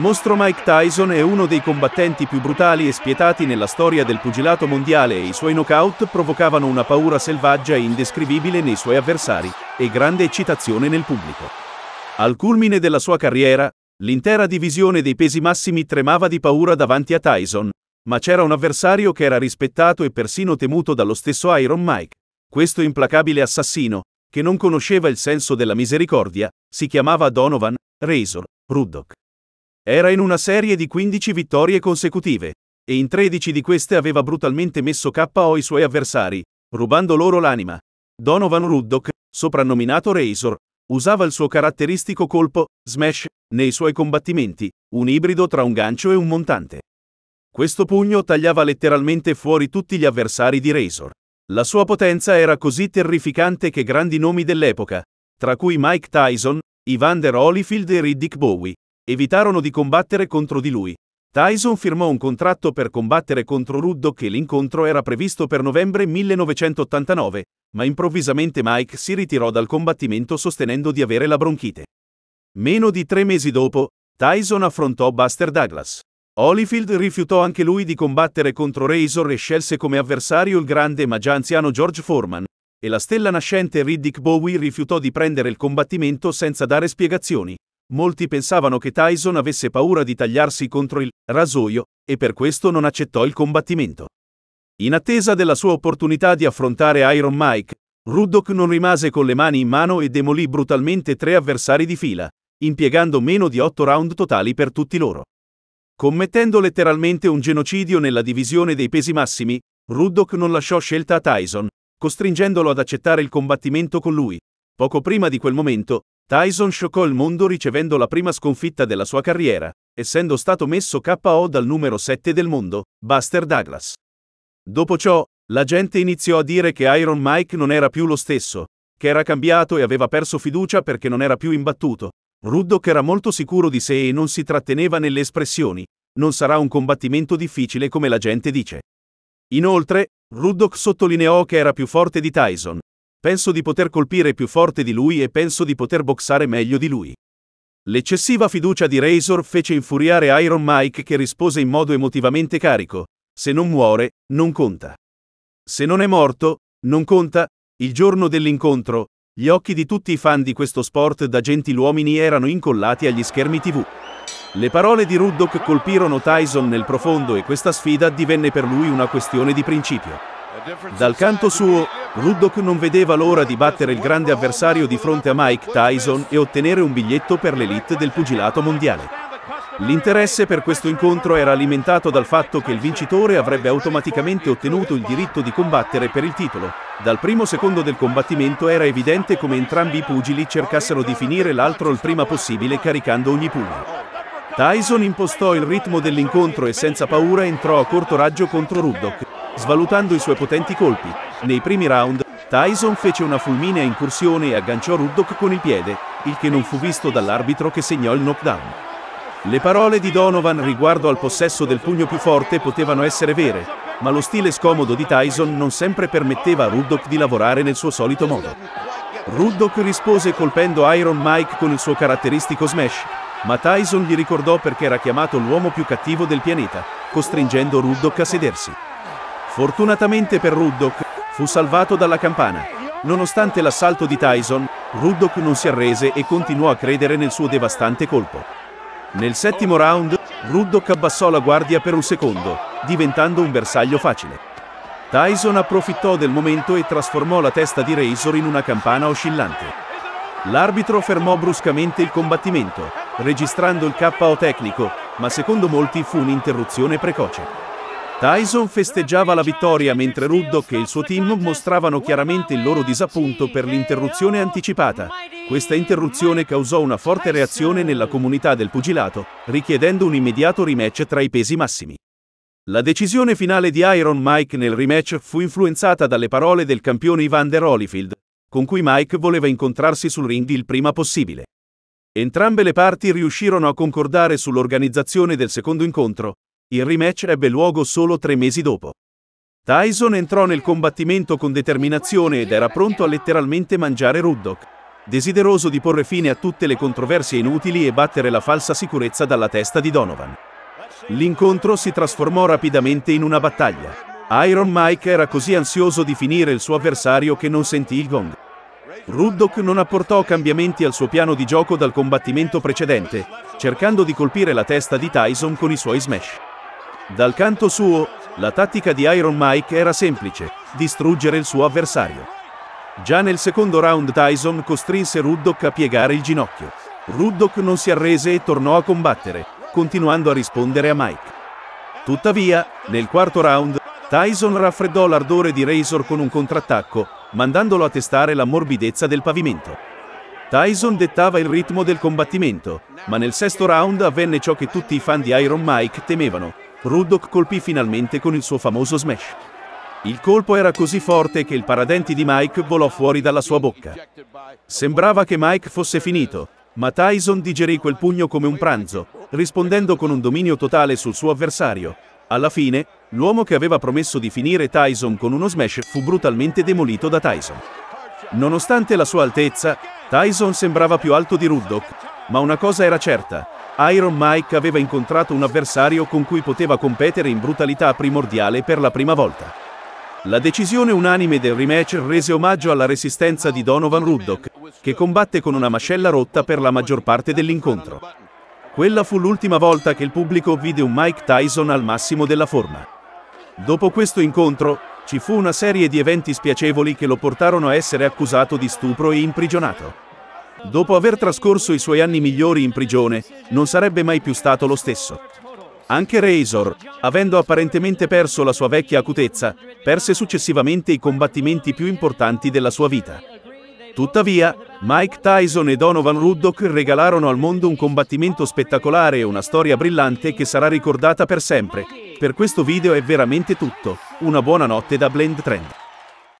mostro Mike Tyson è uno dei combattenti più brutali e spietati nella storia del pugilato mondiale e i suoi knockout provocavano una paura selvaggia e indescrivibile nei suoi avversari e grande eccitazione nel pubblico. Al culmine della sua carriera, l'intera divisione dei pesi massimi tremava di paura davanti a Tyson, ma c'era un avversario che era rispettato e persino temuto dallo stesso Iron Mike. Questo implacabile assassino, che non conosceva il senso della misericordia, si chiamava Donovan Razor Ruddock. Era in una serie di 15 vittorie consecutive, e in 13 di queste aveva brutalmente messo KO i suoi avversari, rubando loro l'anima. Donovan Ruddock, soprannominato Razor, usava il suo caratteristico colpo, smash, nei suoi combattimenti, un ibrido tra un gancio e un montante. Questo pugno tagliava letteralmente fuori tutti gli avversari di Razor. La sua potenza era così terrificante che grandi nomi dell'epoca, tra cui Mike Tyson, Ivan der Holyfield e Riddick Bowie, evitarono di combattere contro di lui. Tyson firmò un contratto per combattere contro Ruddock che l'incontro era previsto per novembre 1989, ma improvvisamente Mike si ritirò dal combattimento sostenendo di avere la bronchite. Meno di tre mesi dopo, Tyson affrontò Buster Douglas. Holyfield rifiutò anche lui di combattere contro Razor e scelse come avversario il grande ma già anziano George Foreman, e la stella nascente Riddick Bowie rifiutò di prendere il combattimento senza dare spiegazioni. Molti pensavano che Tyson avesse paura di tagliarsi contro il rasoio e per questo non accettò il combattimento. In attesa della sua opportunità di affrontare Iron Mike, Ruddock non rimase con le mani in mano e demolì brutalmente tre avversari di fila, impiegando meno di otto round totali per tutti loro. Commettendo letteralmente un genocidio nella divisione dei pesi massimi, Ruddock non lasciò scelta a Tyson, costringendolo ad accettare il combattimento con lui. Poco prima di quel momento, Tyson scioccò il mondo ricevendo la prima sconfitta della sua carriera, essendo stato messo KO dal numero 7 del mondo, Buster Douglas. Dopo ciò, la gente iniziò a dire che Iron Mike non era più lo stesso, che era cambiato e aveva perso fiducia perché non era più imbattuto. Ruddock era molto sicuro di sé e non si tratteneva nelle espressioni. Non sarà un combattimento difficile come la gente dice. Inoltre, Ruddock sottolineò che era più forte di Tyson, Penso di poter colpire più forte di lui e penso di poter boxare meglio di lui. L'eccessiva fiducia di Razor fece infuriare Iron Mike che rispose in modo emotivamente carico. Se non muore, non conta. Se non è morto, non conta. Il giorno dell'incontro, gli occhi di tutti i fan di questo sport da gentiluomini erano incollati agli schermi TV. Le parole di Ruddock colpirono Tyson nel profondo e questa sfida divenne per lui una questione di principio. Dal canto suo, Ruddock non vedeva l'ora di battere il grande avversario di fronte a Mike Tyson e ottenere un biglietto per l'elite del pugilato mondiale. L'interesse per questo incontro era alimentato dal fatto che il vincitore avrebbe automaticamente ottenuto il diritto di combattere per il titolo. Dal primo secondo del combattimento era evidente come entrambi i pugili cercassero di finire l'altro il prima possibile caricando ogni pugno. Tyson impostò il ritmo dell'incontro e senza paura entrò a corto raggio contro Ruddock, svalutando i suoi potenti colpi, nei primi round, Tyson fece una fulminea incursione e agganciò Ruddock con il piede, il che non fu visto dall'arbitro che segnò il knockdown. Le parole di Donovan riguardo al possesso del pugno più forte potevano essere vere, ma lo stile scomodo di Tyson non sempre permetteva a Ruddock di lavorare nel suo solito modo. Ruddock rispose colpendo Iron Mike con il suo caratteristico smash, ma Tyson gli ricordò perché era chiamato l'uomo più cattivo del pianeta, costringendo Ruddock a sedersi. Fortunatamente per Ruddock, fu salvato dalla campana. Nonostante l'assalto di Tyson, Ruddock non si arrese e continuò a credere nel suo devastante colpo. Nel settimo round, Ruddock abbassò la guardia per un secondo, diventando un bersaglio facile. Tyson approfittò del momento e trasformò la testa di Razor in una campana oscillante. L'arbitro fermò bruscamente il combattimento, registrando il KO tecnico, ma secondo molti fu un'interruzione precoce. Tyson festeggiava la vittoria mentre Ruddock e il suo team mostravano chiaramente il loro disappunto per l'interruzione anticipata. Questa interruzione causò una forte reazione nella comunità del pugilato, richiedendo un immediato rematch tra i pesi massimi. La decisione finale di Iron Mike nel rematch fu influenzata dalle parole del campione Ivan der Holyfield, con cui Mike voleva incontrarsi sul ring il prima possibile. Entrambe le parti riuscirono a concordare sull'organizzazione del secondo incontro, il rematch ebbe luogo solo tre mesi dopo. Tyson entrò nel combattimento con determinazione ed era pronto a letteralmente mangiare Ruddock, desideroso di porre fine a tutte le controversie inutili e battere la falsa sicurezza dalla testa di Donovan. L'incontro si trasformò rapidamente in una battaglia. Iron Mike era così ansioso di finire il suo avversario che non sentì il gong. Ruddock non apportò cambiamenti al suo piano di gioco dal combattimento precedente, cercando di colpire la testa di Tyson con i suoi smash. Dal canto suo, la tattica di Iron Mike era semplice, distruggere il suo avversario. Già nel secondo round Tyson costrinse Ruddock a piegare il ginocchio. Ruddock non si arrese e tornò a combattere, continuando a rispondere a Mike. Tuttavia, nel quarto round, Tyson raffreddò l'ardore di Razor con un contrattacco, mandandolo a testare la morbidezza del pavimento. Tyson dettava il ritmo del combattimento, ma nel sesto round avvenne ciò che tutti i fan di Iron Mike temevano, Ruddock colpì finalmente con il suo famoso smash. Il colpo era così forte che il paradenti di Mike volò fuori dalla sua bocca. Sembrava che Mike fosse finito, ma Tyson digerì quel pugno come un pranzo, rispondendo con un dominio totale sul suo avversario. Alla fine, l'uomo che aveva promesso di finire Tyson con uno smash fu brutalmente demolito da Tyson. Nonostante la sua altezza, Tyson sembrava più alto di Ruddock, ma una cosa era certa, Iron Mike aveva incontrato un avversario con cui poteva competere in brutalità primordiale per la prima volta. La decisione unanime del rematch rese omaggio alla resistenza di Donovan Ruddock, che combatte con una mascella rotta per la maggior parte dell'incontro. Quella fu l'ultima volta che il pubblico vide un Mike Tyson al massimo della forma. Dopo questo incontro, ci fu una serie di eventi spiacevoli che lo portarono a essere accusato di stupro e imprigionato. Dopo aver trascorso i suoi anni migliori in prigione, non sarebbe mai più stato lo stesso. Anche Razor, avendo apparentemente perso la sua vecchia acutezza, perse successivamente i combattimenti più importanti della sua vita. Tuttavia, Mike Tyson e Donovan Ruddock regalarono al mondo un combattimento spettacolare e una storia brillante che sarà ricordata per sempre. Per questo video è veramente tutto. Una buona notte da Blend Trend.